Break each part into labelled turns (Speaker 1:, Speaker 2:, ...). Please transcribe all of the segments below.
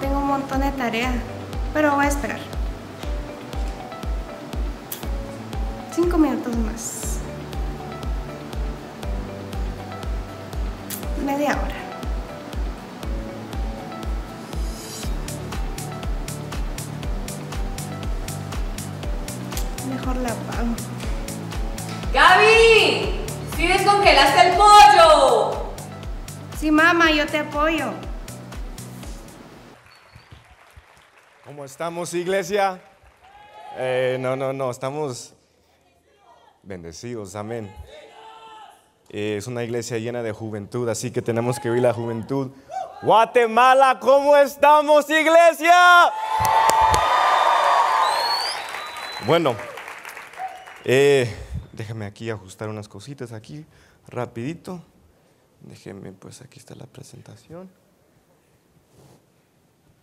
Speaker 1: tengo un montón de tarea pero voy a esperar. Cinco minutos más. Media hora. Mejor la apago. ¡Gaby! ¡Sí descongelaste el pollo! Sí, mamá, yo te apoyo. ¿Cómo estamos, iglesia? Eh, no, no, no, estamos bendecidos, amén. Eh, es una iglesia llena de juventud, así que tenemos que oír la juventud. Guatemala, ¿cómo estamos, iglesia? Bueno, eh, déjame aquí ajustar unas cositas aquí, rapidito. Déjeme, pues aquí está la presentación.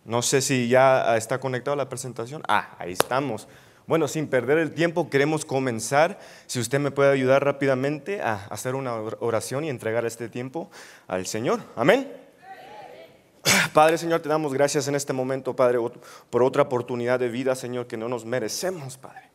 Speaker 1: No sé si ya ah, está conectado la presentación. Ah, ahí estamos. Bueno, sin perder el tiempo, queremos comenzar. Si usted me puede ayudar rápidamente a hacer una oración y entregar este tiempo al Señor. Amén. Padre Señor, te damos gracias en este momento, Padre, por otra oportunidad de vida, Señor, que no nos merecemos, Padre.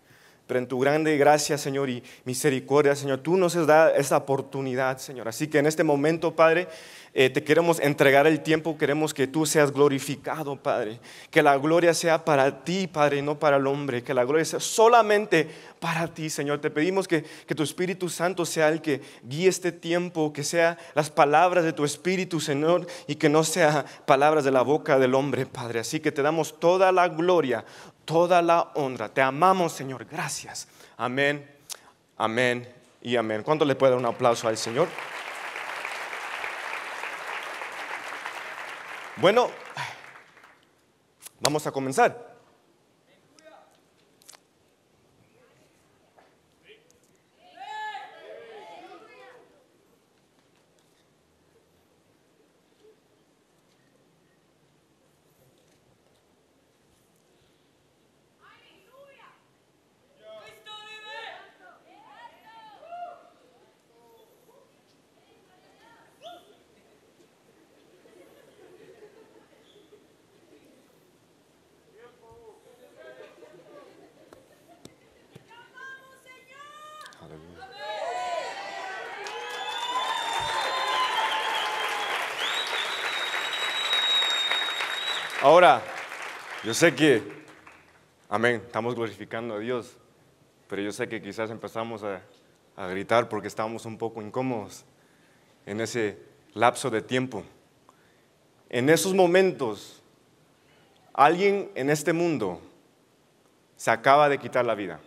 Speaker 1: Pero en tu grande gracia, Señor, y misericordia, Señor, tú nos has dado esta oportunidad, Señor. Así que en este momento, Padre, eh, te queremos entregar el tiempo, queremos que tú seas glorificado, Padre. Que la gloria sea para ti, Padre, y no para el hombre. Que la gloria sea solamente para ti, Señor. Te pedimos que, que tu Espíritu Santo sea el que guíe este tiempo, que sean las palabras de tu Espíritu, Señor, y que no sea palabras de la boca del hombre, Padre. Así que te damos toda la gloria, toda la honra. Te amamos, Señor. Gracias. Amén, amén y amén. ¿Cuánto le puede dar un aplauso al Señor? Bueno, vamos a comenzar. sé que, amén, estamos glorificando a Dios, pero yo sé que quizás empezamos a, a gritar porque estábamos un poco incómodos en ese lapso de tiempo. En esos momentos, alguien en este mundo se acaba de quitar la vida.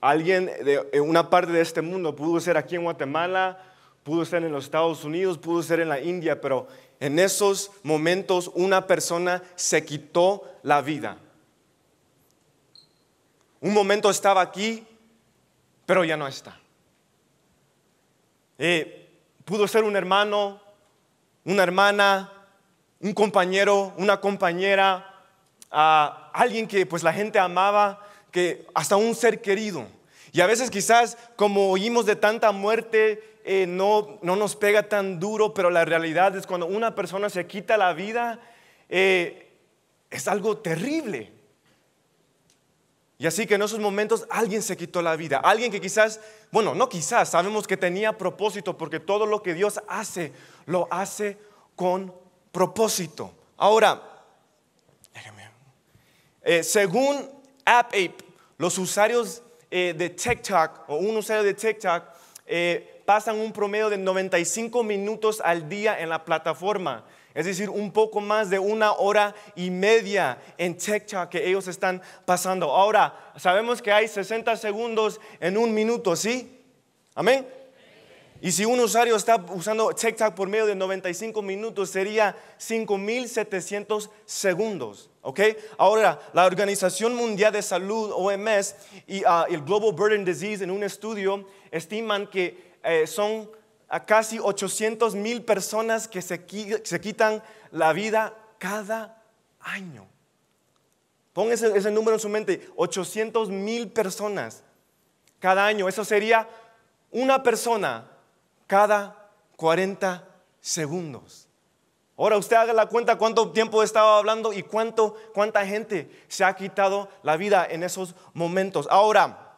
Speaker 1: Alguien de una parte de este mundo pudo ser aquí en Guatemala, pudo ser en los Estados Unidos, pudo ser en la India, pero en esos momentos una persona se quitó la vida. Un momento estaba aquí, pero ya no está. Eh, pudo ser un hermano, una hermana, un compañero, una compañera, alguien que pues la gente amaba, que hasta un ser querido. Y a veces quizás como oímos de tanta muerte eh, no, no nos pega tan duro, pero la realidad es cuando una persona se quita la vida, eh, es algo terrible. Y así que en esos momentos alguien se quitó la vida, alguien que quizás, bueno, no quizás, sabemos que tenía propósito, porque todo lo que Dios hace, lo hace con propósito. Ahora, eh, según AppApe, los usuarios de TikTok, o un usuario de TikTok, eh, pasan un promedio de 95 minutos al día en la plataforma. Es decir, un poco más de una hora y media en TikTok que ellos están pasando. Ahora, sabemos que hay 60 segundos en un minuto, ¿sí? Amén. Y si un usuario está usando TikTok por medio de 95 minutos, sería 5.700 segundos. ¿ok? Ahora, la Organización Mundial de Salud, OMS, y ah, el Global Burden Disease en un estudio estiman que eh, son casi 800 mil personas que se, quitan la vida cada año. Pon ese, número en su mente, 800 mil personas cada año. Eso sería una persona cada 40 segundos. Ahora usted haga la cuenta cuánto tiempo estaba hablando y cuánto, cuánta gente se ha quitado la vida en esos momentos. Ahora,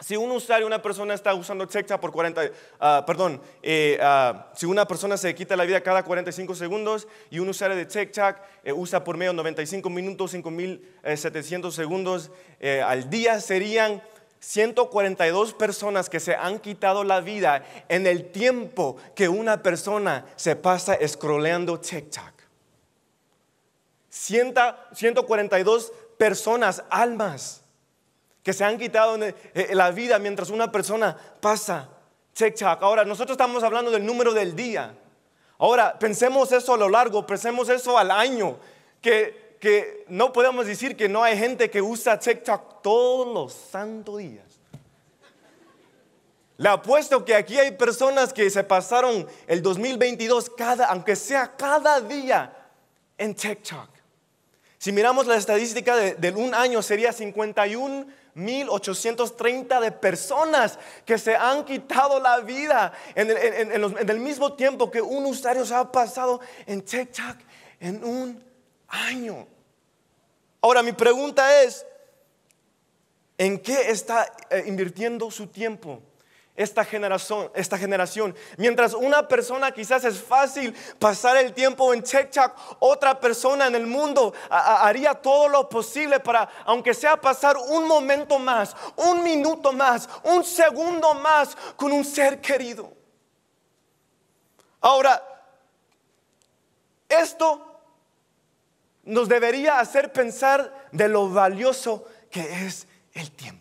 Speaker 1: si un usuario, una persona está usando TikTok por 40, ah, perdón, eh, ah, si una persona se quita la vida cada 45 segundos y un usuario de TikTok eh, usa por medio 95 minutos, 5.700 eh, segundos al día, serían 142 personas que se han quitado la vida en el tiempo que una persona se pasa scrolleando TikTok. 142 personas, almas que se han quitado eh, eh, la vida mientras una persona pasa. TikTok. Ahora, nosotros estamos hablando del número del día. Ahora, pensemos eso a lo largo, pensemos eso al año, que, no podemos decir que no hay gente que usa TikTok todos los santos días. Le apuesto que aquí hay personas que se pasaron el 2022 cada, aunque sea cada día, en TikTok. Si miramos la estadística del un año, sería 51 1830 de personas que se han quitado la vida en el, en el mismo tiempo que un usuario se ha pasado en TikTok en un año. Ahora mi pregunta es, ¿en qué está eh, invirtiendo su tiempo? esta generación, esta generación. Mientras una persona quizás es fácil pasar el tiempo en check otra persona en el mundo haría todo lo posible para, aunque sea pasar un momento más, un minuto más, un segundo más con un ser querido. Ahora, esto nos debería hacer pensar de lo valioso que es el tiempo.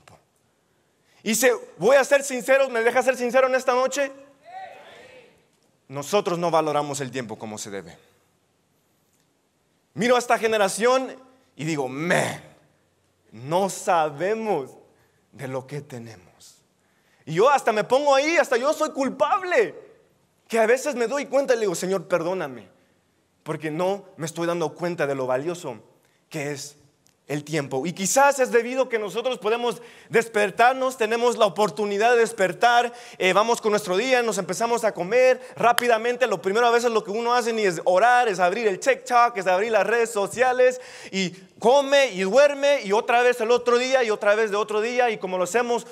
Speaker 1: Y si voy a ser sincero, ¿me deja ser sincero en esta noche? Nosotros no valoramos el tiempo como se debe. Miro a esta generación y digo, man, no sabemos de lo que tenemos. Y yo hasta me pongo ahí, hasta yo soy culpable. Que a veces me doy cuenta y le digo, Señor, perdóname. Porque no me estoy dando cuenta de lo valioso que es el tiempo. Y quizás es debido que nosotros podemos despertarnos, tenemos la oportunidad de despertar, eh, vamos con nuestro día, nos empezamos a comer rápidamente. Lo primero a veces lo que uno hace ni es orar, es abrir el check check, es abrir las redes sociales y come y duerme y otra vez el otro día y otra vez de otro día y como lo hacemos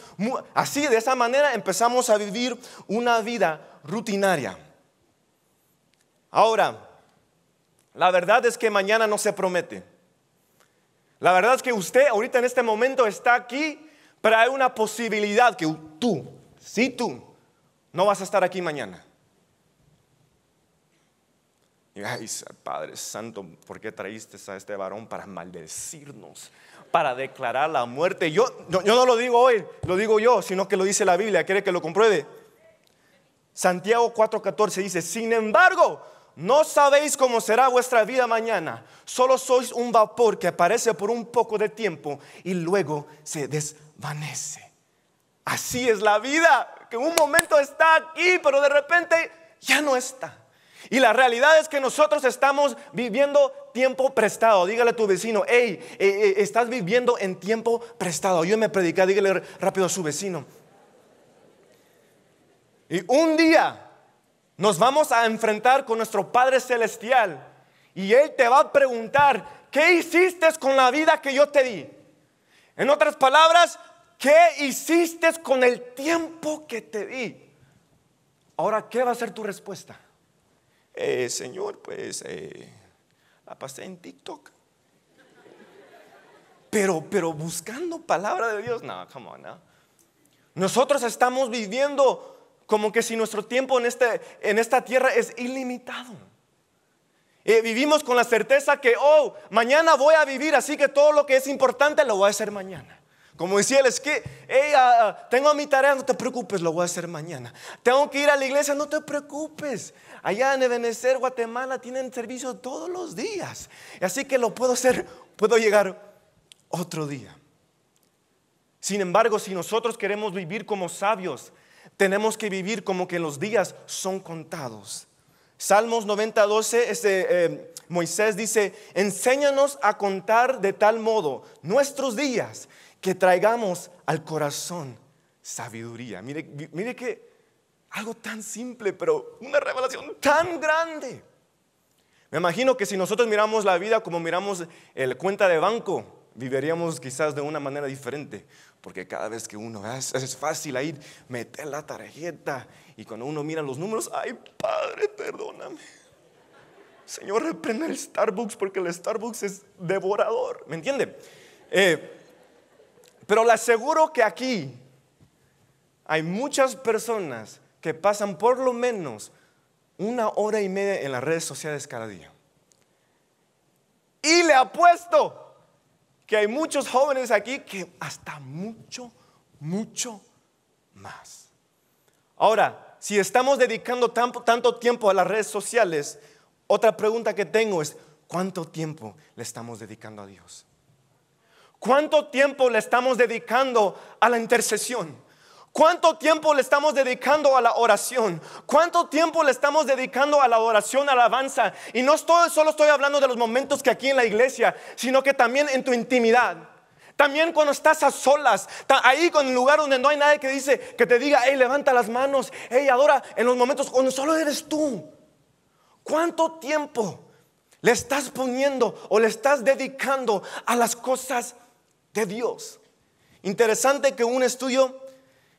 Speaker 1: así, de esa manera empezamos a vivir una vida rutinaria. Ahora, la verdad es que mañana no se promete. La verdad es que usted ahorita en este momento está aquí, pero hay una posibilidad que tú, si tú, no vas a estar aquí mañana. Y, ay, Padre Santo, ¿por qué traíste a este varón para maldecirnos? Para declarar la muerte. Yo, yo, yo no lo digo hoy, lo digo yo, sino que lo dice la Biblia. ¿Quiere que lo compruebe? Santiago 4:14 dice, sin embargo, no sabéis cómo será vuestra vida mañana. Solo sois un vapor que aparece por un poco de tiempo y luego se desvanece. Así es la vida, que un momento está aquí, pero de repente ya no está. Y la realidad es que nosotros estamos viviendo tiempo prestado. Dígale a tu vecino, hey, eh, eh, estás viviendo en tiempo prestado. Yo me predica, dígale rápido a su vecino. Y un día nos vamos a enfrentar con nuestro Padre Celestial y Él te va a preguntar, ¿qué hiciste con la vida que yo te di? En otras palabras, ¿qué hiciste con el tiempo que te di? Ahora, ¿qué va a ser tu respuesta? Eh, señor, pues eh, la pasé en TikTok. Pero, pero buscando palabra de Dios, no, come on, no. Nosotros estamos viviendo como que si nuestro tiempo en, este, en esta tierra es ilimitado. Eh, vivimos con la certeza que, oh, mañana voy a vivir, así que todo lo que es importante lo voy a hacer mañana. Como decía él, es que, hey, ah, ah, tengo mi tarea, no te preocupes, lo voy a hacer mañana. Tengo que ir a la iglesia, no te preocupes. Allá en Ebenezer, Guatemala, tienen servicio todos los días. Así que lo puedo hacer, puedo llegar otro día. Sin embargo, si nosotros queremos vivir como sabios, tenemos que vivir como que los días son contados. Salmos 90, 12, este, eh, Moisés dice, enséñanos a contar de tal modo nuestros días que traigamos al corazón sabiduría. Mire, mire que algo tan simple, pero una revelación tan grande. Me imagino que si nosotros miramos la vida como miramos el cuenta de banco, viviríamos quizás de una manera diferente. Porque cada vez que uno es, es fácil ahí meter la tarjeta y cuando uno mira los números, ay Padre, perdóname. Señor, reprende el Starbucks porque el Starbucks es devorador. ¿Me entiende? Eh, pero le aseguro que aquí hay muchas personas que pasan por lo menos una hora y media en las redes sociales cada día. Y le apuesto que hay muchos jóvenes aquí que hasta mucho, mucho más. Ahora, si estamos dedicando tanto, tiempo a las redes sociales, otra pregunta que tengo es, ¿cuánto tiempo le estamos dedicando a Dios? ¿Cuánto tiempo le estamos dedicando a la intercesión? ¿Cuánto tiempo le estamos dedicando a la oración? ¿Cuánto tiempo le estamos dedicando a la oración, a la alabanza? Y no estoy, solo estoy hablando de los momentos que aquí en la iglesia, sino que también en tu intimidad. También cuando estás a solas, ahí con el lugar donde no hay nadie que dice, que te diga, hey, levanta las manos, hey, adora, en los momentos cuando solo eres tú. ¿Cuánto tiempo le estás poniendo o le estás dedicando a las cosas de Dios? Interesante que un estudio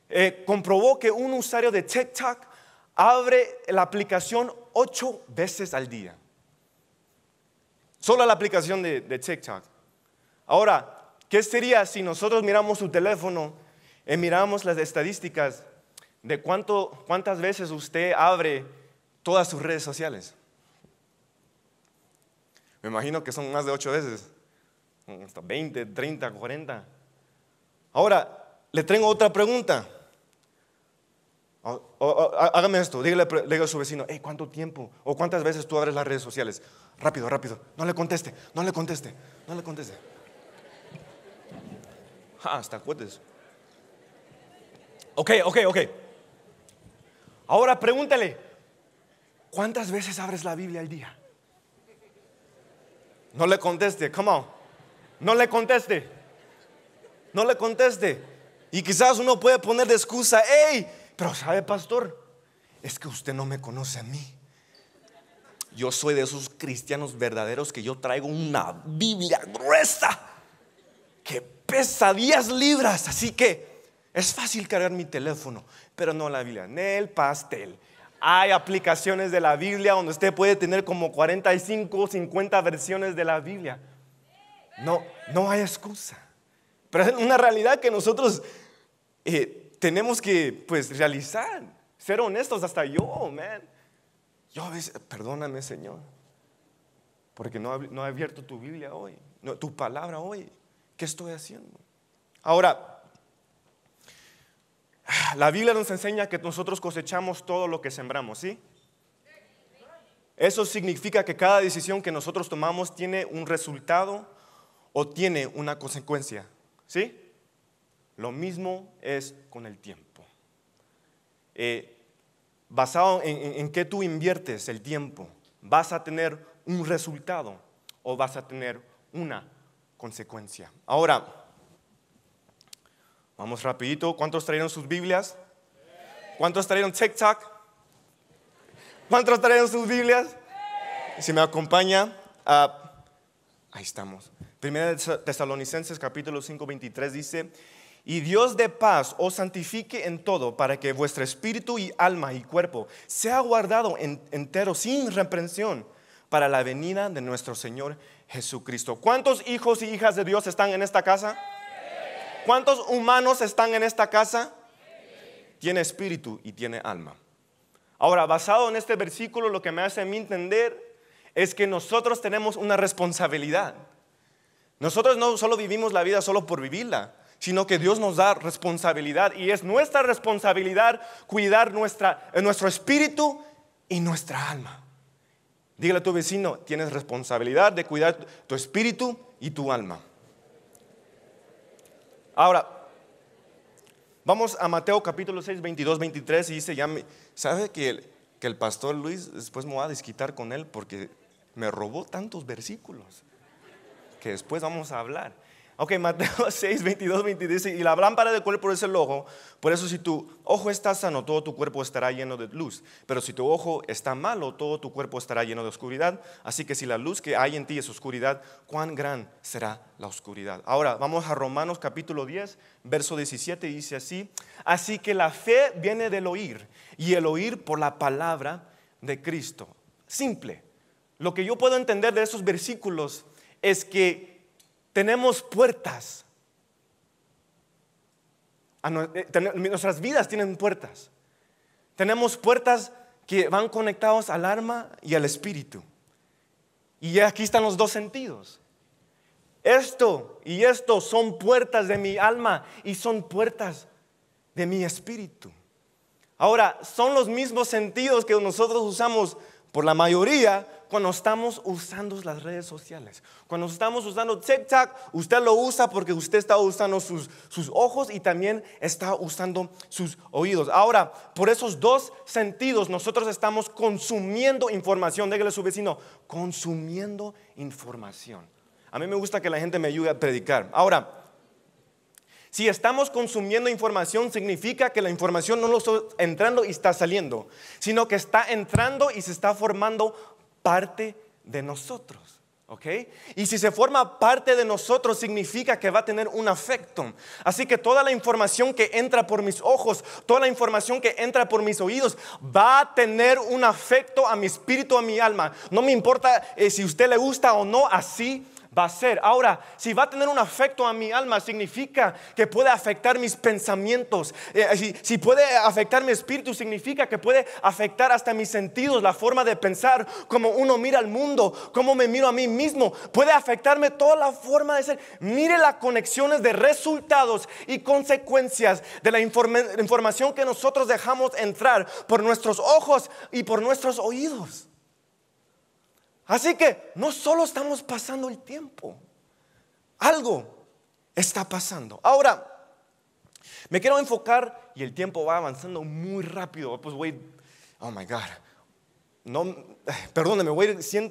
Speaker 1: eh, comprobó que un usuario de TikTok abre la aplicación ocho veces al día. Solo la aplicación de, de TikTok. Ahora, ¿qué sería si nosotros miramos su teléfono y miramos las estadísticas de cuántas veces usted abre todas sus redes sociales? Me imagino que son más de ocho veces, hasta 20, 30, 40. Ahora, le tengo otra pregunta. Oh, oh, oh, hágame esto, dígale, a su vecino, hey, ¿cuánto tiempo? ¿O cuántas veces tú abres las redes sociales? Rápido, rápido, no le conteste, no le conteste, no le conteste. Ah, hasta cuentes. Ok, ok, ok. Ahora pregúntale, ¿cuántas veces abres la Biblia al día? No le conteste, come on. No le conteste. No le conteste. Y quizás uno puede poner de excusa, hey, pero sabe, pastor, es que usted no me conoce a mí. Yo soy de esos cristianos verdaderos que yo traigo una Biblia gruesa que pesa 10 libras. Así que es fácil cargar mi teléfono, pero no la Biblia, en el pastel. Hay aplicaciones de la Biblia donde usted puede tener como 45 50 versiones de la Biblia. No, no hay excusa. Pero es una realidad que nosotros eh, tenemos que pues realizar, ser honestos hasta yo, man. Yo a veces, perdóname Señor, porque no, he abierto tu Biblia hoy, tu palabra hoy. ¿Qué estoy haciendo? Ahora, la Biblia nos enseña que nosotros cosechamos todo lo que sembramos, ¿sí? Eso significa que cada decisión que nosotros tomamos tiene un resultado o tiene una consecuencia, ¿sí? Lo mismo es con el tiempo. Eh, basado en, en, qué tú inviertes el tiempo, vas a tener un resultado o vas a tener una consecuencia. Ahora, vamos rapidito. ¿Cuántos trajeron sus Biblias? ¿Cuántos trajeron TikTok? ¿Cuántos trajeron sus Biblias? Si me acompaña, ah, ahí estamos. Primera de Tesalonicenses capítulo 5, 23 dice, y Dios de paz os santifique en todo, para que vuestro espíritu y alma y cuerpo sea guardado entero sin reprensión para la venida de nuestro Señor Jesucristo. ¿Cuántos hijos y hijas de Dios están en esta casa? ¿Cuántos humanos están en esta casa? Tiene espíritu y tiene alma. Ahora, basado en este versículo, lo que me hace a mí entender es que nosotros tenemos una responsabilidad. Nosotros no solo vivimos la vida solo por vivirla, sino que Dios nos da responsabilidad y es nuestra responsabilidad cuidar nuestro espíritu y nuestra alma. Dígale a tu vecino, tienes responsabilidad de cuidar tu espíritu y tu alma. Ahora, vamos a Mateo capítulo 6, 22, 23 y dice, ya me, ¿sabe que que el pastor Luis después me va a desquitar con él porque me robó tantos versículos que después vamos a hablar? Ok, Mateo 6, 22, 23 y la lámpara del cuerpo es el ojo, por eso si tu ojo está sano, todo tu cuerpo estará lleno de luz, pero si tu ojo está malo, todo tu cuerpo estará lleno de oscuridad, así que si la luz que hay en ti es oscuridad, cuán gran será la oscuridad. Ahora vamos a Romanos capítulo 10, verso 17, dice así, así que la fe viene del oír, y el oír por la palabra de Cristo. Simple. Lo que yo puedo entender de esos versículos es que tenemos puertas. Eh, nuestras vidas tienen puertas. Tenemos puertas que van conectados al alma y al espíritu. Y aquí están los dos sentidos. Esto y esto son puertas de mi alma y son puertas de mi espíritu. Ahora, son los mismos sentidos que nosotros usamos por la mayoría cuando estamos usando las redes sociales. Cuando estamos usando TikTok, usted lo usa porque usted está usando sus, sus ojos y también está usando sus oídos. Ahora, por esos dos sentidos, nosotros estamos consumiendo información. Déjale a su vecino, consumiendo información. A mí me gusta que la gente me ayude a predicar. Ahora, si estamos consumiendo información, significa que la información no lo está entrando y está saliendo, sino que está entrando y se está formando parte de nosotros. ¿Ok? Y si se forma parte de nosotros, significa que va a tener un afecto. Así que toda la información que entra por mis ojos, toda la información que entra por mis oídos, va a tener un afecto a mi espíritu, a mi alma. No me importa eh, si usted le gusta o no, así va a ser. Ahora, si va a tener un afecto a mi alma, significa que puede afectar mis pensamientos. Eh, si, puede afectar mi espíritu, significa que puede afectar hasta mis sentidos, la forma de pensar, cómo uno mira al mundo, cómo me miro a mí mismo. Puede afectarme toda la forma de ser. Mire las conexiones de resultados y consecuencias de la información que nosotros dejamos entrar por nuestros ojos y por nuestros oídos. Así que no solo estamos pasando el tiempo, algo está pasando. Ahora, me quiero enfocar y el tiempo va avanzando muy rápido. Pues voy, oh my God, no, perdóneme, voy a ir 100,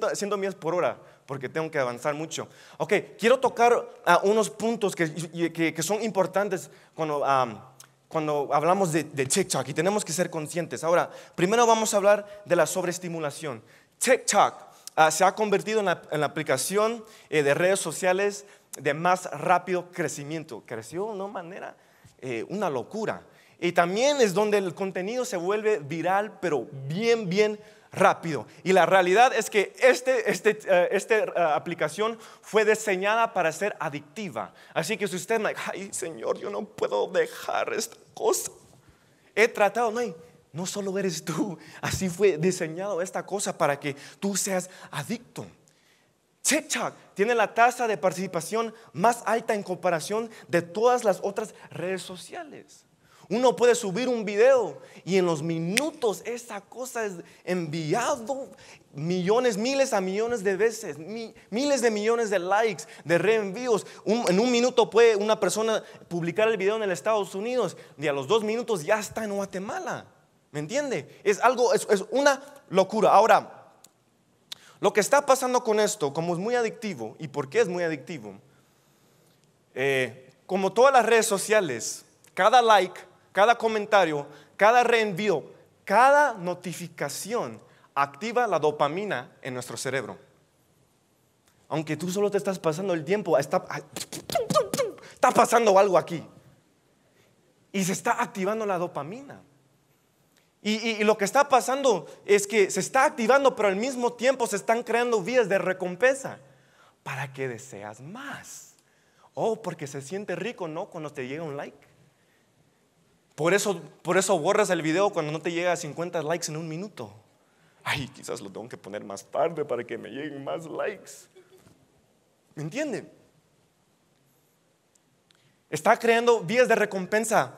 Speaker 1: por hora porque tengo que avanzar mucho. Ok, quiero tocar a unos puntos que, son importantes cuando, hablamos de, de, TikTok y tenemos que ser conscientes. Ahora, primero vamos a hablar de la sobreestimulación. TikTok Ah, se ha convertido en la, aplicación eh, de redes sociales de más rápido crecimiento. Creció de una manera, eh, una locura. Y también es donde el contenido se vuelve viral, pero bien, bien rápido. Y la realidad es que este, esta eh, este, aplicación fue diseñada para ser adictiva. Así que si usted, me dice, ay Señor, yo no puedo dejar esta cosa. He tratado, no hay no solo eres tú, así fue diseñado esta cosa para que tú seas adicto. TikTok tiene la tasa de participación más alta en comparación de todas las otras redes sociales. Uno puede subir un video y en los minutos esa cosa es enviado millones, miles a millones de veces, miles de millones de likes, de reenvíos. en un minuto puede una persona publicar el video en el Estados Unidos y a los dos minutos ya está en Guatemala. ¿Me entiende? Es algo, es, una locura. Ahora, lo que está pasando con esto, como es muy adictivo, y por qué es muy adictivo, eh, como todas las redes sociales, cada like, cada comentario, cada reenvío, cada notificación activa la dopamina en nuestro cerebro. Aunque tú solo te estás pasando el tiempo, está pasando algo aquí. Y se está activando la dopamina. Y, lo que está pasando es que se está activando, pero al mismo tiempo se están creando vías de recompensa para que deseas más. Oh, porque se siente rico, ¿no? Cuando te llega un like. Por eso, por eso borras el video cuando no te llega a 50 likes en un minuto. Ay, quizás lo tengo que poner más tarde para que me lleguen más likes. ¿Me entienden? Está creando vías de recompensa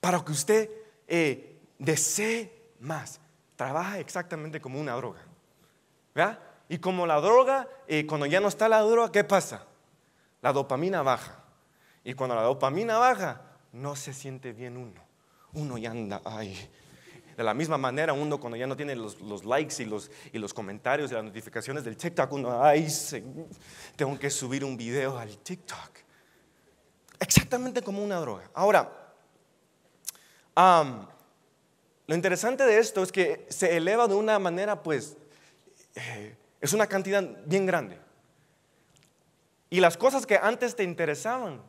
Speaker 1: para que usted eh, Dese más. Trabaja exactamente como una droga. ¿Verdad? Y como la droga, eh, cuando ya no está la droga, ¿qué pasa? La dopamina baja. Y cuando la dopamina baja, no se siente bien uno. Uno ya anda, ay. De la misma manera, uno cuando ya no tiene los, likes y los, comentarios y las notificaciones del TikTok, uno, ay, tengo que subir un video al TikTok. Exactamente como una droga. Ahora, lo interesante de esto es que se eleva de una manera, pues, eh, es una cantidad bien grande. Y las cosas que antes te interesaban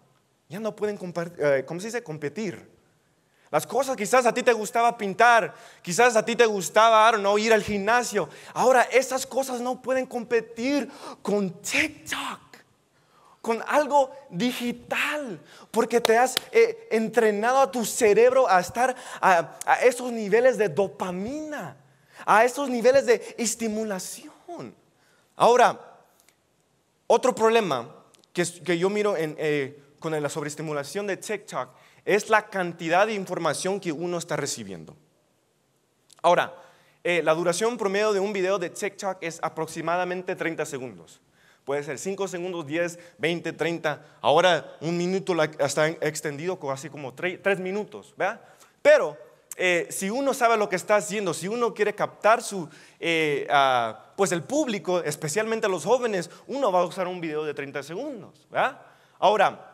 Speaker 1: ya no pueden, compartir, eh, ¿cómo se dice?, competir. Las cosas quizás a ti te gustaba pintar, quizás a ti te gustaba ir al gimnasio. Ahora esas cosas no pueden competir con TikTok con algo digital, porque te has eh, entrenado a tu cerebro a estar a, esos niveles de dopamina, a esos niveles de estimulación. Ahora, otro problema que, yo miro eh, con la sobreestimulación de TikTok es la cantidad de información que uno está recibiendo. Ahora, eh, la duración promedio de un video de TikTok es aproximadamente 30 segundos. Puede ser 5 segundos, 10, 20, 30. Ahora un minuto está extendido así como 3 minutos, Pero eh, si uno sabe lo que está haciendo, si uno quiere captar su, eh, ah, pues el público, especialmente los jóvenes, uno va a usar un video de 30 segundos, Ahora,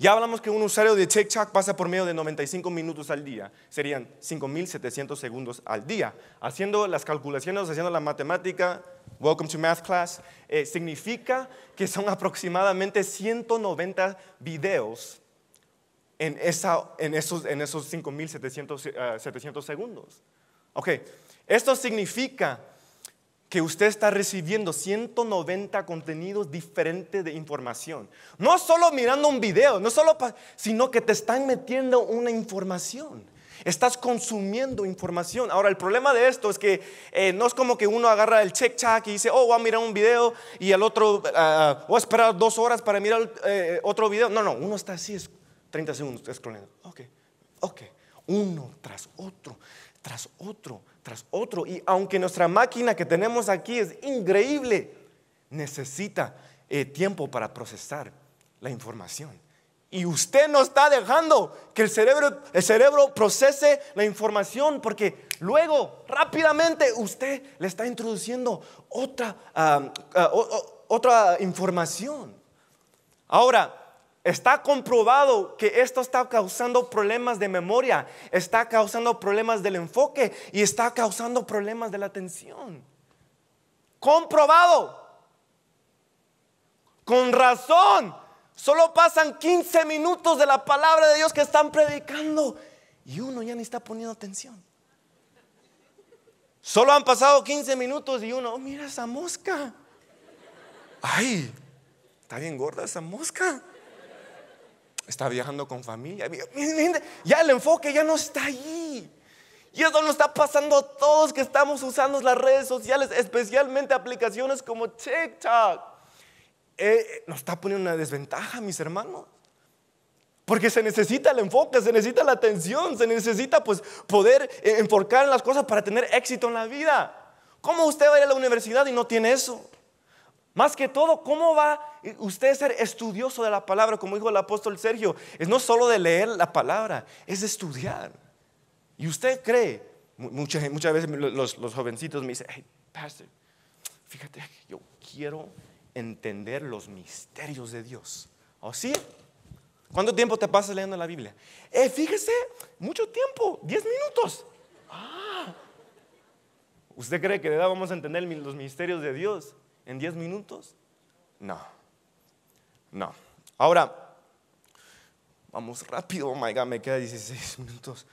Speaker 1: ya hablamos que un usuario de TikTok pasa por medio de 95 minutos al día, serían 5.700 segundos al día. Haciendo las calculaciones, haciendo la matemática, welcome to math class, eh, significa que son aproximadamente 190 videos en, esos, 5.700 eh, segundos. Ok, esto significa que usted está recibiendo 190 contenidos diferentes de información. No solo mirando un video, no solo sino que te están metiendo una información. Estás consumiendo información. Ahora, el problema de esto es que eh, no es como que uno agarra el check check y dice, oh, voy a mirar un video y el otro, ah, ah, voy a esperar dos horas para mirar eh, otro video. No, no, uno está así, es 30 segundos, Ok, ok. Uno tras otro, tras otro otro. Y aunque nuestra máquina que tenemos aquí es increíble, necesita eh, tiempo para procesar la información. Y usted no está dejando que el cerebro, el cerebro procese la información porque luego rápidamente usted le está introduciendo otra, ah, ah, otra información. Ahora, Está comprobado que esto está causando problemas de memoria, está causando problemas del enfoque y está causando problemas de la atención. Comprobado. Con razón. Solo pasan 15 minutos de la palabra de Dios que están predicando y uno ya ni está poniendo atención. Solo han pasado 15 minutos y uno, oh, mira esa mosca. Ay, está bien gorda esa mosca está viajando con familia. Ya el enfoque ya no está ahí Y eso nos está pasando a todos que estamos usando las redes sociales, especialmente aplicaciones como TikTok. Eh, eh, nos está poniendo una desventaja, mis hermanos. Porque se necesita el enfoque, se necesita la atención, se necesita pues poder eh, enfocar en las cosas para tener éxito en la vida. ¿Cómo usted va a ir a la universidad y no tiene eso? Más que todo, ¿cómo va usted a ser estudioso de la palabra? Como dijo el apóstol Sergio, es no solo de leer la palabra, es de estudiar. Y usted cree, muchas, veces los, jovencitos me dicen, hey, pastor, fíjate, yo quiero entender los misterios de Dios. ¿O ¿Oh, sí? ¿Cuánto tiempo te pasas leyendo la Biblia? Eh, fíjese, mucho tiempo, 10 minutos. Ah, ¿Usted cree que de edad vamos a entender los misterios de Dios? ¿En 10 minutos? No, no. Ahora, vamos rápido, oh my God, me queda 16 minutos.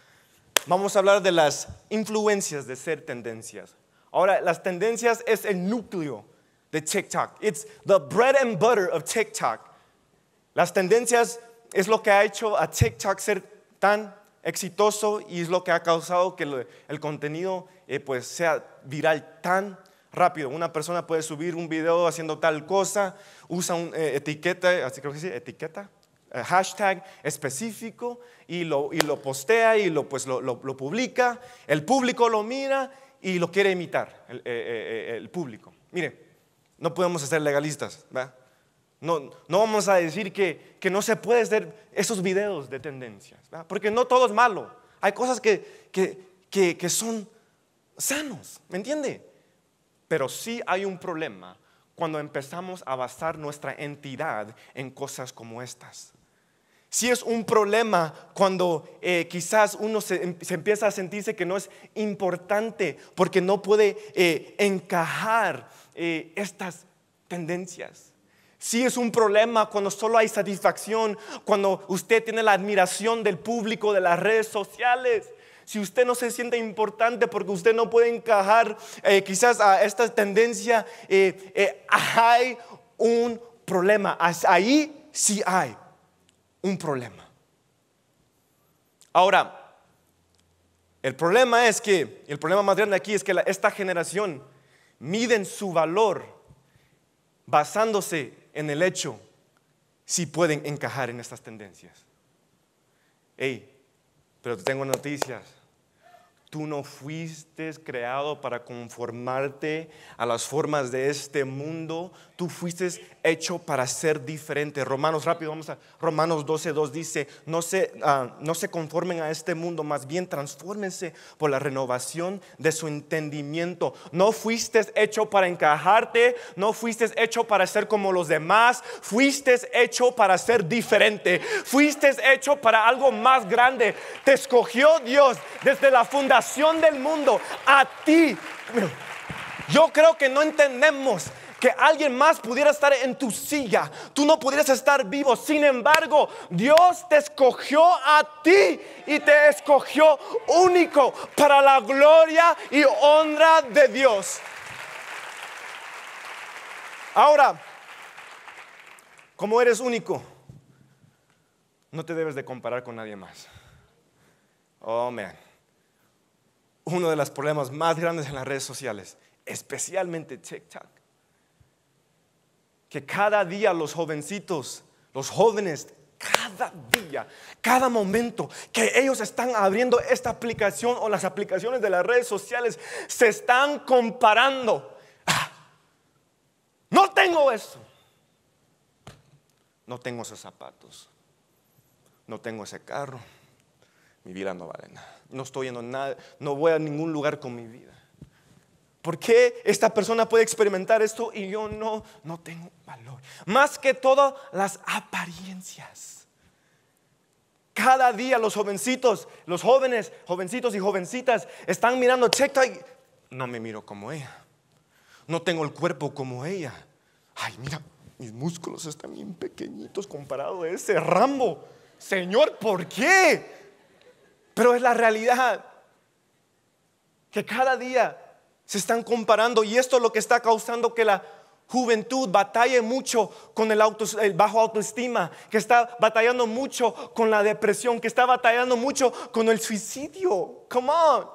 Speaker 1: Vamos a hablar de las influencias de ser tendencias. Ahora, las tendencias es el núcleo de TikTok. It's the bread and butter of TikTok. Las tendencias es lo que ha hecho a TikTok ser tan exitoso y es lo que ha causado que el contenido eh, pues sea viral tan rápido. Una persona puede subir un video haciendo tal cosa, usa una eh, etiqueta, así creo que sí, etiqueta, eh, hashtag específico y lo, postea y lo, pues, lo, publica. El público lo mira y lo quiere imitar, el, eh, público. Mire, no podemos ser legalistas, No, no vamos a decir que, no se puede hacer esos videos de tendencias, porque no todo es malo. Hay cosas que, que, que son sanos, ¿me entiende? Pero sí hay un problema cuando empezamos a basar nuestra entidad en cosas como estas. Si sí es un problema cuando eh, quizás uno em, se, empieza a sentirse que no es importante porque no puede eh, encajar eh, estas tendencias. Si sí es un problema cuando solo hay satisfacción, cuando usted tiene la admiración del público, de las redes sociales si usted no se siente importante porque usted no puede encajar eh, quizás a esta tendencia, eh, eh, hay un problema. Ahí sí hay un problema. Ahora, el problema es que, el problema más grande aquí es que esta generación miden su valor basándose en el hecho si pueden encajar en estas tendencias. Hey, pero te tengo noticias. Tú no fuiste creado para conformarte a las formas de este mundo. Tú fuiste hecho para ser diferente. Romanos, rápido, vamos a Romanos 12, 2 dice, no se, ah, no se conformen a este mundo, más bien transfórmense por la renovación de su entendimiento. No fuiste hecho para encajarte, no fuiste hecho para ser como los demás, fuiste hecho para ser diferente, fuiste hecho para algo más grande. Te escogió Dios desde la fundación del mundo a ti. Yo creo que no entendemos que alguien más pudiera estar en tu silla, tú no pudieras estar vivo. Sin embargo, Dios te escogió a ti y te escogió único para la gloria y honra de Dios. Ahora, como eres único, no te debes de comparar con nadie más. Oh, man uno de los problemas más grandes en las redes sociales, especialmente TikTok. Que cada día los jovencitos, los jóvenes, cada día, cada momento que ellos están abriendo esta aplicación o las aplicaciones de las redes sociales, se están comparando. Ah, no tengo eso. No tengo esos zapatos. No tengo ese carro mi vida no vale nada. No estoy yendo nada, no voy a ningún lugar con mi vida. ¿Por qué esta persona puede experimentar esto y yo no? No tengo valor. Más que todas las apariencias. Cada día los jovencitos, los jóvenes, jovencitos y jovencitas están mirando, checa, no me miro como ella. No tengo el cuerpo como ella. Ay, mira, mis músculos están bien pequeñitos comparado a ese Rambo. Señor, ¿por qué? Pero es la realidad que cada día se están comparando y esto es lo que está causando que la juventud batalle mucho con el, bajo autoestima, que está batallando mucho con la depresión, que está batallando mucho con el suicidio. Come on.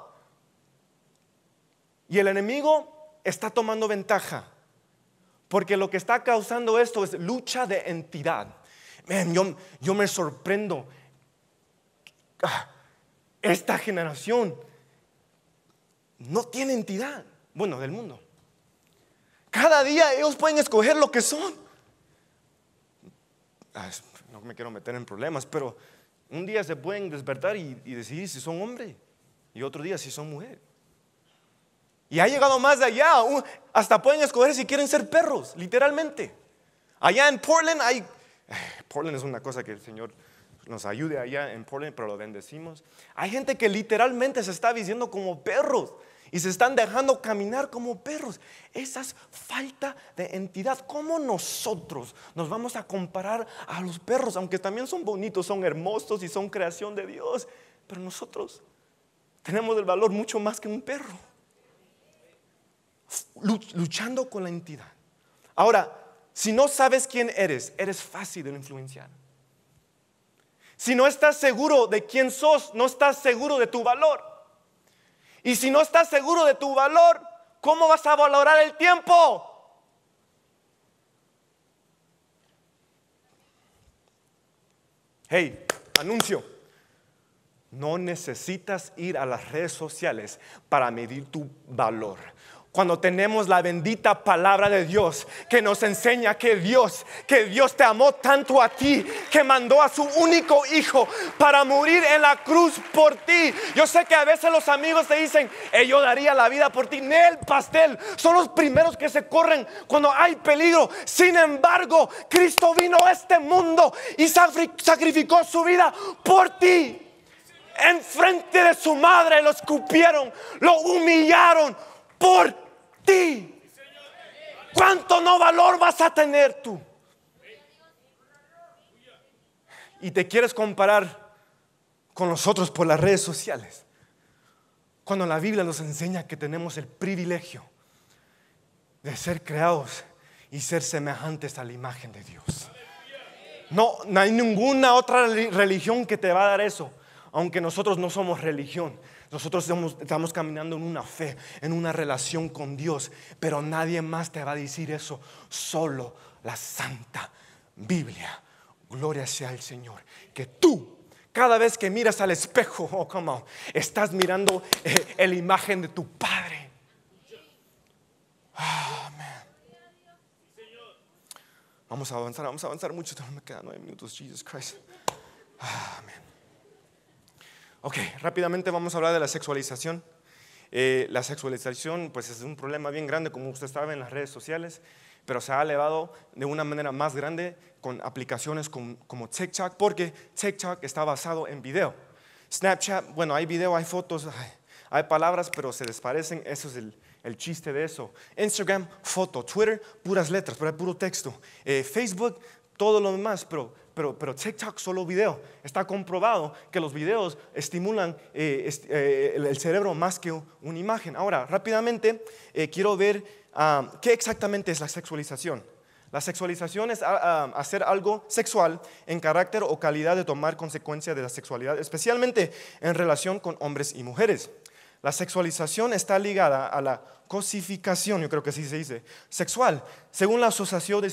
Speaker 1: Y el enemigo está tomando ventaja, porque lo que está causando esto es lucha de entidad. yo, me sorprendo. Ah, esta generación no tiene entidad, bueno, del mundo. Cada día ellos pueden escoger lo que son. Ah, no me quiero meter en problemas, pero un día se pueden despertar y, decidir si son hombre y otro día si son mujer. Y ha llegado más de allá, hasta pueden escoger si quieren ser perros, literalmente. Allá en Portland hay... Eh, Portland es una cosa que el Señor nos ayude allá en Portland, pero lo bendecimos. Hay gente que literalmente se está viviendo como perros y se están dejando caminar como perros. Esa es falta de entidad. ¿Cómo nosotros nos vamos a comparar a los perros? Aunque también son bonitos, son hermosos y son creación de Dios. Pero nosotros tenemos el valor mucho más que un perro. Luchando con la entidad. Ahora, si no sabes quién eres, eres fácil de influenciar si no estás seguro de quién sos, no estás seguro de tu valor. Y si no estás seguro de tu valor, ¿cómo vas a valorar el tiempo? Hey, anuncio. No necesitas ir a las redes sociales para medir tu valor cuando tenemos la bendita palabra de Dios que nos enseña que Dios, que Dios te amó tanto a ti, que mandó a su único hijo para morir en la cruz por ti. Yo sé que a veces los amigos te dicen, yo daría la vida por ti, el Pastel, son los primeros que se corren cuando hay peligro. Sin embargo, Cristo vino a este mundo y sacrificó su vida por ti. Enfrente de su madre lo escupieron, lo humillaron por ti ti? ¿Cuánto no valor vas a tener tú? Y te quieres comparar con nosotros por las redes sociales. Cuando la Biblia nos enseña que tenemos el privilegio de ser creados y ser semejantes a la imagen de Dios. No, no hay ninguna otra religión que te va a dar eso, aunque nosotros no somos religión. Nosotros estamos, caminando en una fe, en una relación con Dios, pero nadie más te va a decir eso, solo la Santa Biblia. Gloria sea el Señor, que tú cada vez que miras al espejo, oh, come on, estás mirando eh, la imagen de tu Padre. Amén. Vamos a avanzar, vamos a avanzar mucho. Me quedan nueve minutos, Jesus Christ. Amén. Ok, rápidamente vamos a hablar de la sexualización. Eh, la sexualización pues es un problema bien grande, como usted sabe, en las redes sociales, pero se ha elevado de una manera más grande con aplicaciones como, TikTok, porque TikTok está basado en video. Snapchat, bueno, hay video, hay fotos, hay, palabras, pero se desparecen, eso es el, chiste de eso. Instagram, foto. Twitter, puras letras, pero hay puro texto. Eh, Facebook, todo lo demás, pero, pero, pero TikTok solo video. Está comprobado que los videos estimulan eh, eh, el cerebro más que una imagen. Ahora, rápidamente, eh, quiero ver ah, qué exactamente es la sexualización. La sexualización es ah, ah, hacer algo sexual en carácter o calidad de tomar consecuencia de la sexualidad, especialmente en relación con hombres y mujeres. La sexualización está ligada a la cosificación, yo creo que así se dice, sexual, según la Asociación de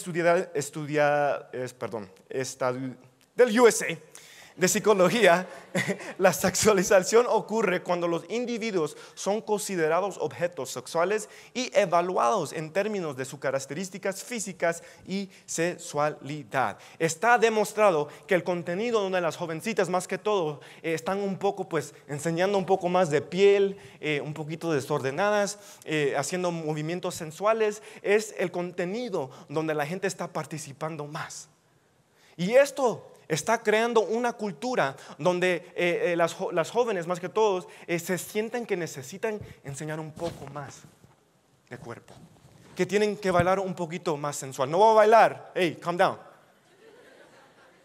Speaker 1: Estudiantes, perdón, del USA, de psicología, la sexualización ocurre cuando los individuos son considerados objetos sexuales y evaluados en términos de sus características físicas y sexualidad. Está demostrado que el contenido donde las jovencitas más que todo eh, están un poco pues enseñando un poco más de piel, eh, un poquito desordenadas, eh, haciendo movimientos sensuales, es el contenido donde la gente está participando más. Y esto Está creando una cultura donde eh, eh, las, jóvenes, más que todos, eh, se sienten que necesitan enseñar un poco más de cuerpo. Que tienen que bailar un poquito más sensual. No voy a bailar, hey, calm down.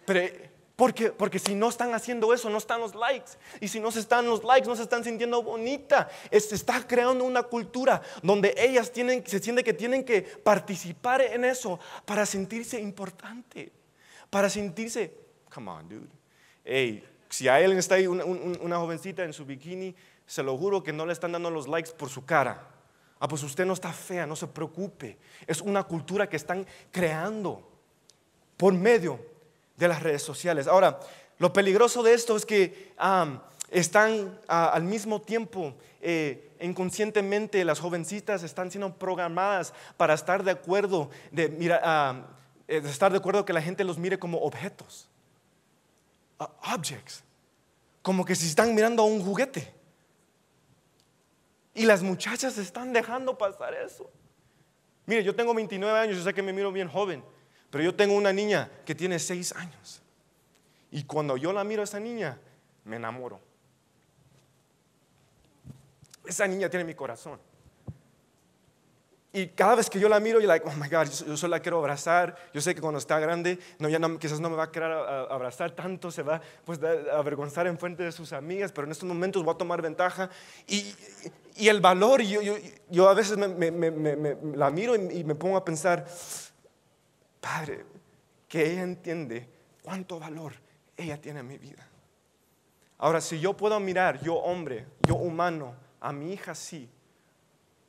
Speaker 1: Pero, porque, porque si no están haciendo eso, no están los likes. Y si no se están los likes, no se están sintiendo bonita. Se está creando una cultura donde ellas tienen, se sienten que tienen que participar en eso para sentirse importante, para sentirse Come on, dude. Hey, si a él está ahí una, jovencita en su bikini, se lo juro que no le están dando los likes por su cara. Ah, pues usted no está fea, no se preocupe. Es una cultura que están creando por medio de las redes sociales. Ahora, lo peligroso de esto es que están al mismo tiempo eh, inconscientemente las jovencitas están siendo programadas para estar de acuerdo de, eh, estar de acuerdo que la gente los mire como objetos objects, como que si están mirando a un juguete. Y las muchachas están dejando pasar eso. Mire, yo tengo 29 años, yo sé que me miro bien joven, pero yo tengo una niña que tiene 6 años. Y cuando yo la miro a esa niña, me enamoro. Esa niña tiene mi corazón. Y cada vez que yo la miro, yo like, oh my God, yo, solo la quiero abrazar. Yo sé que cuando está grande, no, ya quizás no me va a querer abrazar tanto, se va pues, a avergonzar en frente de sus amigas, pero en estos momentos va a tomar ventaja. Y, y el valor, yo, yo, a veces me, me, me, la miro y, y me pongo a pensar, Padre, que ella entiende cuánto valor ella tiene en mi vida. Ahora, si yo puedo mirar, yo hombre, yo humano, a mi hija sí,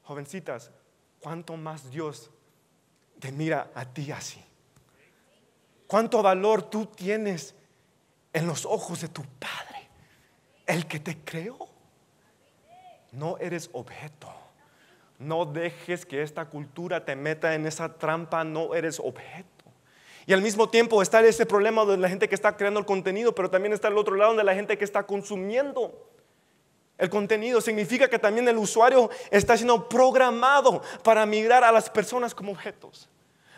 Speaker 1: jovencitas, ¿cuánto más Dios te mira a ti así? ¿Cuánto valor tú tienes en los ojos de tu Padre, el que te creó? No eres objeto. No dejes que esta cultura te meta en esa trampa, no eres objeto. Y al mismo tiempo está ese problema de la gente que está creando el contenido, pero también está el otro lado de la gente que está consumiendo. El contenido significa que también el usuario está siendo programado para mirar a las personas como objetos,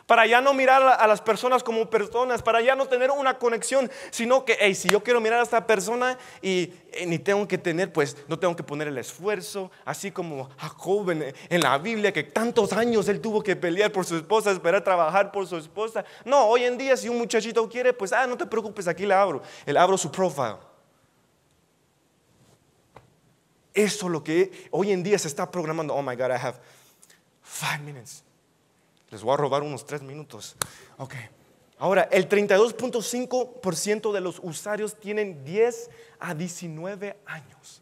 Speaker 1: para ya no mirar a las personas como personas, para ya no tener una conexión, sino que, hey, si yo quiero mirar a esta persona y, eh, ni tengo que tener, pues no tengo que poner el esfuerzo, así como Jacob en, eh, en la Biblia, que tantos años él tuvo que pelear por su esposa, esperar trabajar por su esposa. No, hoy en día si un muchachito quiere, pues, ah, no te preocupes, aquí le abro, le abro su profile eso lo que hoy en día se está programando. Oh my God, I have five minutes. Les voy a robar unos tres minutos. Okay. Ahora, el 32.5% de los usuarios tienen 10 a 19 años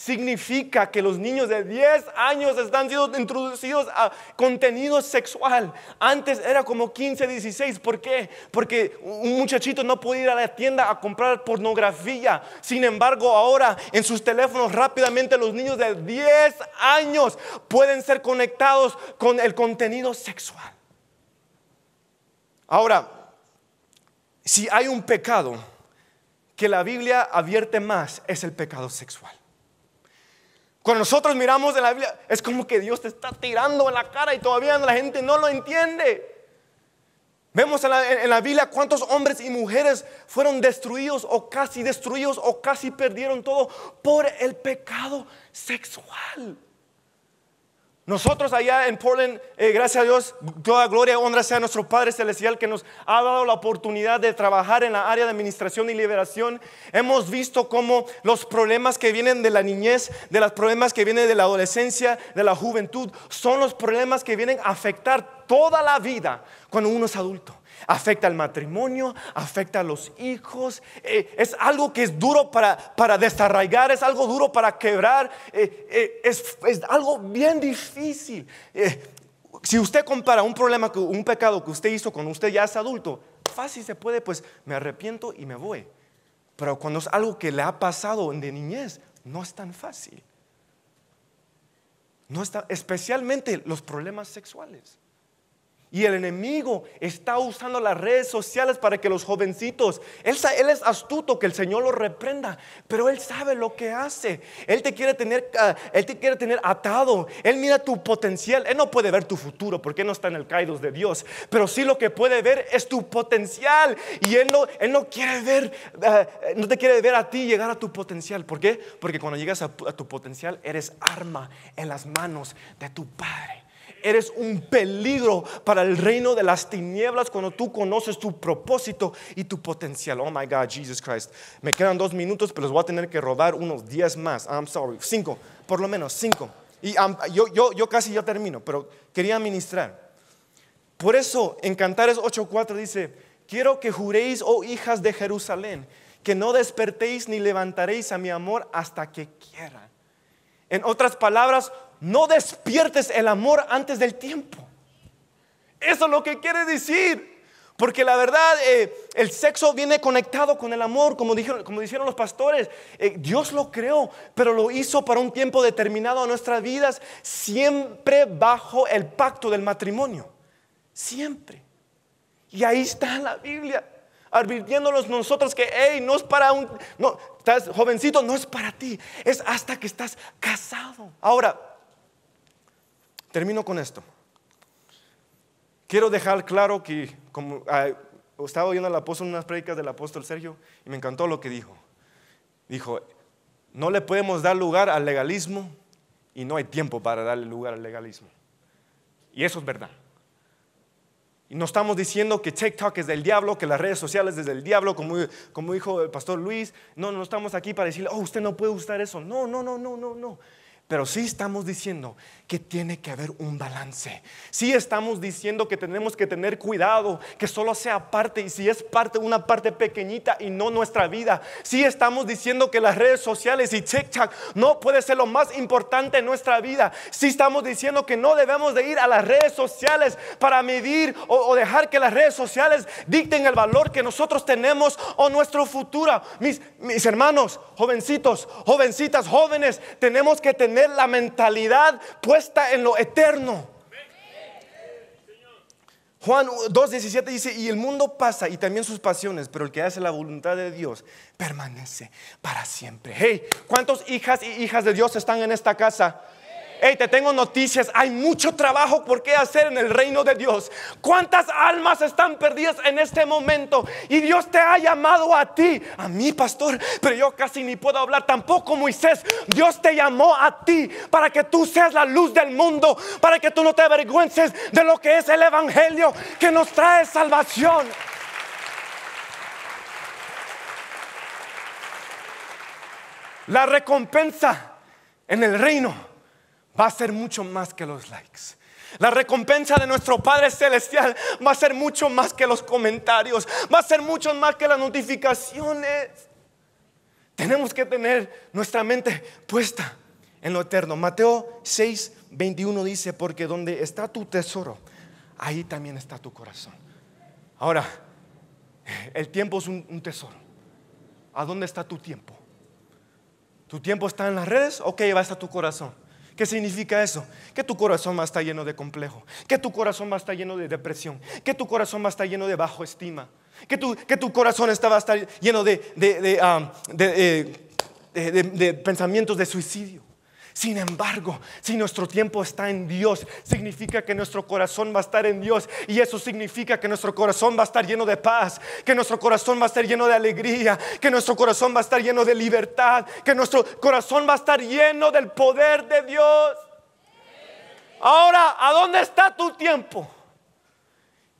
Speaker 1: significa que los niños de 10 años están siendo introducidos a contenido sexual. Antes era como 15, 16. ¿Por qué? Porque un muchachito no podía ir a la tienda a comprar pornografía. Sin embargo, ahora en sus teléfonos rápidamente los niños de 10 años pueden ser conectados con el contenido sexual. Ahora, si hay un pecado que la Biblia advierte más, es el pecado sexual. Cuando nosotros miramos en la Biblia, es como que Dios te está tirando en la cara y todavía la gente no lo entiende. Vemos en la, en la, Biblia cuántos hombres y mujeres fueron destruidos o casi destruidos o casi perdieron todo por el pecado sexual. Nosotros allá en Portland, eh, gracias a Dios, toda gloria, honra sea a nuestro Padre Celestial que nos ha dado la oportunidad de trabajar en la área de administración y liberación. Hemos visto cómo los problemas que vienen de la niñez, de los problemas que vienen de la adolescencia, de la juventud, son los problemas que vienen a afectar toda la vida cuando uno es adulto. Afecta al matrimonio, afecta a los hijos. Eh, es algo que es duro para, desarraigar, es algo duro para quebrar. Eh, eh, es, algo bien difícil. si usted compara un problema, un pecado que usted hizo con usted ya es adulto, fácil se puede, pues me arrepiento y me voy. Pero cuando es algo que le ha pasado de niñez, no es tan fácil. No especialmente los problemas sexuales. Y el enemigo está usando las redes sociales para que los jovencitos, él, es astuto, que el Señor lo reprenda, pero él sabe lo que hace. Él te quiere tener, ah, él te quiere tener atado. Él mira tu potencial. Él no puede ver tu futuro porque no está en el caídos de Dios, pero sí lo que puede ver es tu potencial. Y él no, él no quiere ver, ah, no te quiere ver a ti llegar a tu potencial. ¿Por qué? Porque cuando llegas a, a tu potencial eres arma en las manos de tu Padre eres un peligro para el reino de las tinieblas cuando tú conoces tu propósito y tu potencial. Oh my God, Jesus Christ. Me quedan dos minutos, pero los voy a tener que rodar unos diez más. I'm sorry. Cinco, por lo menos cinco. Y um, yo, casi ya termino, pero quería ministrar. Por eso en Cantares 8:4 dice: Quiero que juréis, oh hijas de Jerusalén, que no despertéis ni levantaréis a mi amor hasta que quiera. En otras palabras, no despiertes el amor antes del tiempo. Eso es lo que quiere decir. Porque la verdad, eh, el sexo viene conectado con el amor, como dijeron, como dijeron los pastores. Eh, Dios lo creó, pero lo hizo para un tiempo determinado a nuestras vidas, siempre bajo el pacto del matrimonio. Siempre. Y ahí está la Biblia, advirtiéndonos nosotros que, hey, no es para un, no, estás jovencito, no es para ti, es hasta que estás casado. Ahora, Termino con esto. Quiero dejar claro que, como ah, estaba oyendo al apóstol unas prédicas del apóstol Sergio y me encantó lo que dijo. Dijo, no le podemos dar lugar al legalismo y no hay tiempo para darle lugar al legalismo. Y eso es verdad. Y no estamos diciendo que TikTok es del diablo, que las redes sociales es del diablo, como, como dijo el pastor Luis. No, no estamos aquí para decirle, oh, usted no puede usar eso. No, no, no, no, no, no. Pero sí estamos diciendo que tiene que haber un balance. Sí estamos diciendo que tenemos que tener cuidado, que solo sea parte y si es parte, una parte pequeñita y no nuestra vida. Sí estamos diciendo que las redes sociales y TikTok no puede ser lo más importante en nuestra vida. Sí estamos diciendo que no debemos de ir a las redes sociales para medir o, dejar que las redes sociales dicten el valor que nosotros tenemos o nuestro futuro. Mis, mis hermanos, jovencitos, jovencitas, jóvenes, tenemos que tener la mentalidad puesta en lo eterno. Juan 2.17 dice, y el mundo pasa y también sus pasiones, pero el que hace la voluntad de Dios permanece para siempre. Hey, ¿cuántos hijas y hijas de Dios están en esta casa? Hey, te tengo noticias. Hay mucho trabajo por qué hacer en el reino de Dios. ¿Cuántas almas están perdidas en este momento? Y Dios te ha llamado a ti, a mí, pastor. Pero yo casi ni puedo hablar. Tampoco Moisés. Dios te llamó a ti para que tú seas la luz del mundo. Para que tú no te avergüences de lo que es el Evangelio que nos trae salvación. La recompensa en el reino va a ser mucho más que los likes. La recompensa de nuestro Padre Celestial va a ser mucho más que los comentarios, va a ser mucho más que las notificaciones. Tenemos que tener nuestra mente puesta en lo eterno. Mateo 6, 21 dice, porque donde está tu tesoro, ahí también está tu corazón. Ahora, el tiempo es un, tesoro. ¿A dónde está tu tiempo? ¿Tu tiempo está en las redes? Ok, va a estar tu corazón. ¿Qué significa eso? Que tu corazón más está lleno de complejo, que tu corazón más está lleno de depresión, que tu corazón más está lleno de bajo estima, que tu, que tu corazón está, va a estar lleno de, de ah, eh, pensamientos de suicidio. Sin embargo, si nuestro tiempo está en Dios, significa que nuestro corazón va a estar en Dios. Y eso significa que nuestro corazón va a estar lleno de paz, que nuestro corazón va a estar lleno de alegría, que nuestro corazón va a estar lleno de libertad, que nuestro corazón va a estar lleno del poder de Dios. Ahora, ¿a dónde está tu tiempo?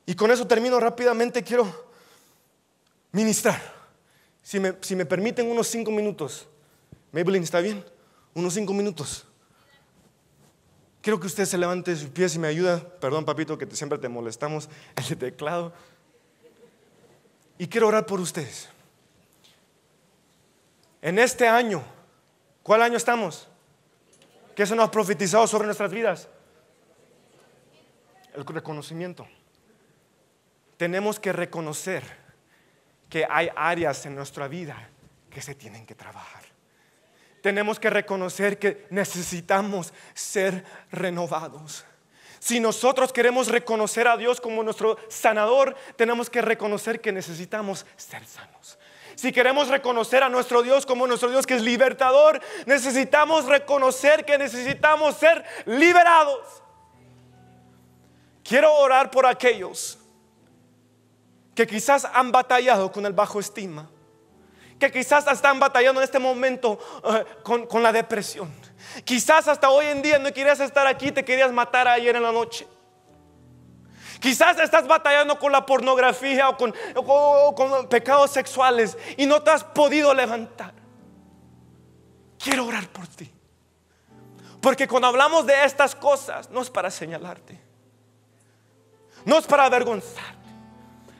Speaker 1: Y con eso termino rápidamente. Quiero ministrar. Si me, permiten unos cinco minutos. Maybelline, ¿está bien? unos cinco minutos. Quiero que usted se levante sus pies y me ayuda. Perdón, papito, que siempre te molestamos el teclado. Y quiero orar por ustedes. En este año, ¿cuál año estamos? ¿Qué se nos ha profetizado sobre nuestras vidas? El reconocimiento. Tenemos que reconocer que hay áreas en nuestra vida que se tienen que trabajar tenemos que reconocer que necesitamos ser renovados. Si nosotros queremos reconocer a Dios como nuestro sanador, tenemos que reconocer que necesitamos ser sanos. Si queremos reconocer a nuestro Dios como nuestro Dios que es libertador, necesitamos reconocer que necesitamos ser liberados. Quiero orar por aquellos que quizás han batallado con el bajo estima que quizás están batallando en este momento eh, con, la depresión. Quizás hasta hoy en día no querías estar aquí, te querías matar ayer en la noche. Quizás estás batallando con la pornografía o con, o con, pecados sexuales y no te has podido levantar. Quiero orar por ti. Porque cuando hablamos de estas cosas, no es para señalarte. No es para avergonzarte.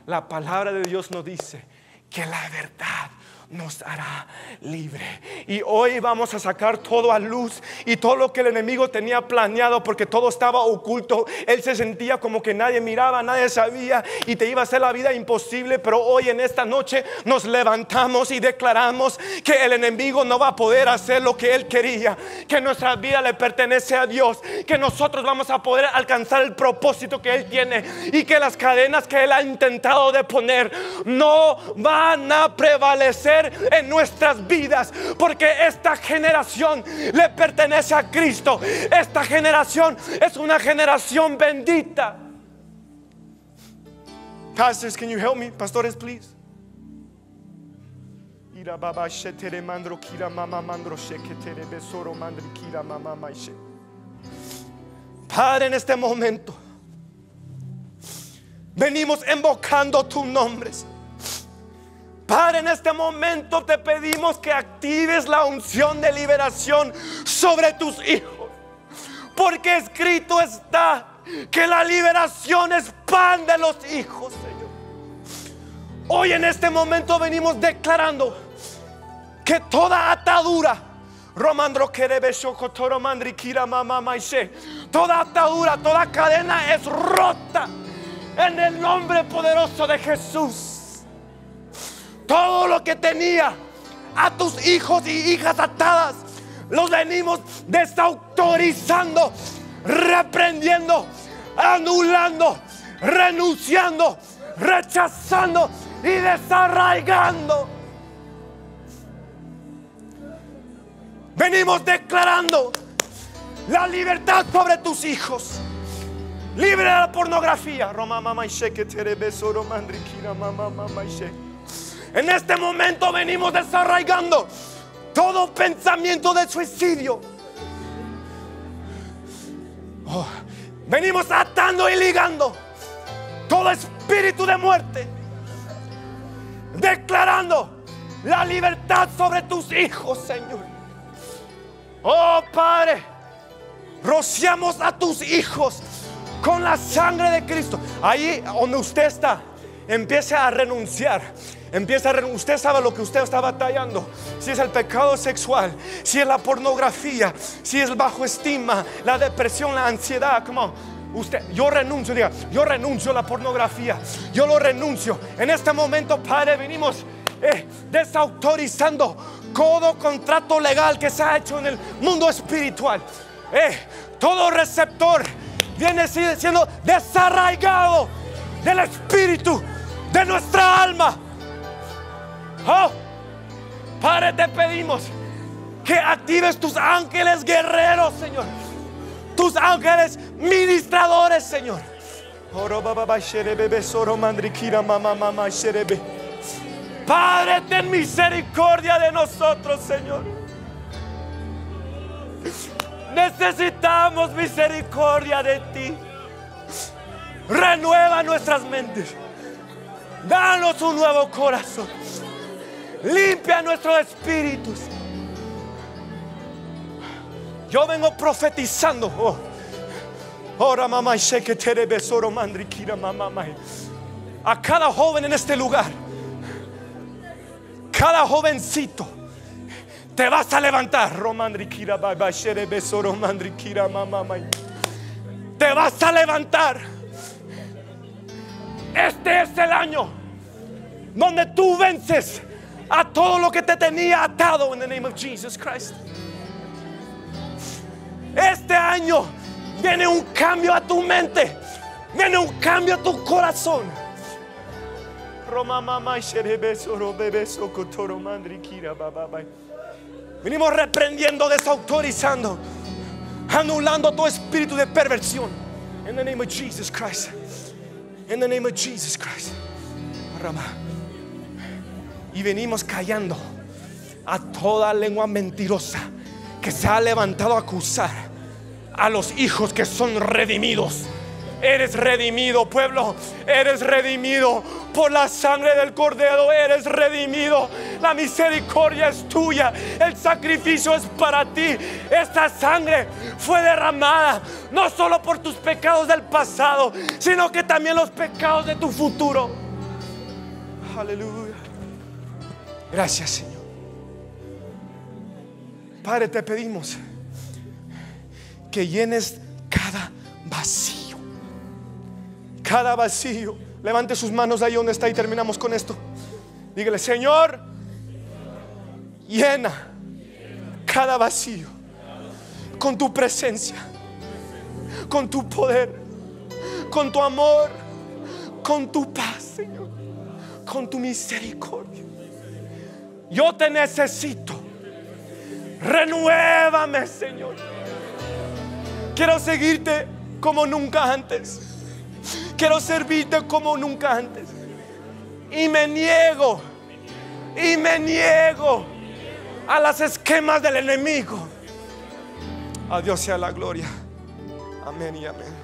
Speaker 1: La palabra de Dios nos dice que la verdad nos hará libre. Y hoy vamos a sacar todo a luz y todo lo que el enemigo tenía planeado porque todo estaba oculto. Él se sentía como que nadie miraba, nadie sabía y te iba a hacer la vida imposible. Pero hoy en esta noche nos levantamos y declaramos que el enemigo no va a poder hacer lo que él quería, que nuestra vida le pertenece a Dios, que nosotros vamos a poder alcanzar el propósito que él tiene y que las cadenas que él ha intentado de poner no van a prevalecer en nuestras vidas, porque esta generación le pertenece a Cristo. Esta generación es una generación bendita. Pastors, can you help me? Pastores, please. Padre, en este momento venimos invocando tus nombres. Padre, en este momento te pedimos que actives la unción de liberación sobre tus hijos. Porque escrito está que la liberación es pan de los hijos, Señor. Hoy en este momento venimos declarando que toda atadura, Romandro Toda atadura, toda cadena es rota en el nombre poderoso de Jesús todo lo que tenía a tus hijos y hijas atadas, los venimos desautorizando, reprendiendo, anulando, renunciando, rechazando y desarraigando. Venimos declarando la libertad sobre tus hijos. Libre de la pornografía. Roma mamá y mamá en este momento venimos desarraigando todo pensamiento de suicidio. Oh, venimos atando y ligando todo espíritu de muerte. Declarando la libertad sobre tus hijos, Señor. Oh Padre, rociamos a tus hijos con la sangre de Cristo. Ahí donde usted está, empiece a renunciar Empieza usted sabe lo que usted está batallando. Si es el pecado sexual, si es la pornografía, si es el bajo estima, la depresión, la ansiedad, como usted, yo renuncio, diga, yo renuncio a la pornografía. Yo lo renuncio. En este momento, Padre, venimos eh, desautorizando todo contrato legal que se ha hecho en el mundo espiritual. Eh, todo receptor viene siendo desarraigado del espíritu de nuestra alma. Oh, Padre, te pedimos que actives tus ángeles guerreros, Señor. Tus ángeles ministradores, Señor. Padre, ten misericordia de nosotros, Señor. Necesitamos misericordia de ti. Renueva nuestras mentes. Danos un nuevo corazón. Limpia nuestros espíritus. Yo vengo profetizando. Oh. mamá, sé que A cada joven en este lugar, cada jovencito, te vas a levantar. mamá. Te vas a levantar. Este es el año donde tú vences a todo lo que te tenía atado en el nombre de Jesus Christ. Este año viene un cambio a tu mente, viene un cambio a tu corazón. Venimos reprendiendo, desautorizando, anulando tu espíritu de perversión. En el nombre de Jesus Christ. En el nombre de Jesus Christ. Rama y venimos callando a toda lengua mentirosa que se ha levantado a acusar a los hijos que son redimidos. Eres redimido, pueblo. Eres redimido por la sangre del cordero. Eres redimido. La misericordia es tuya. El sacrificio es para ti. Esta sangre fue derramada no solo por tus pecados del pasado, sino que también los pecados de tu futuro. Aleluya. Gracias, Señor. Padre, te pedimos que llenes cada vacío. Cada vacío. Levante sus manos ahí donde está y terminamos con esto. Dígale, Señor, llena cada vacío con tu presencia, con tu poder, con tu amor, con tu paz, Señor, con tu misericordia. Yo te necesito. Renuévame, Señor. Quiero seguirte como nunca antes. Quiero servirte como nunca antes. Y me niego. Y me niego a las esquemas del enemigo. A Dios sea la gloria. Amén y amén.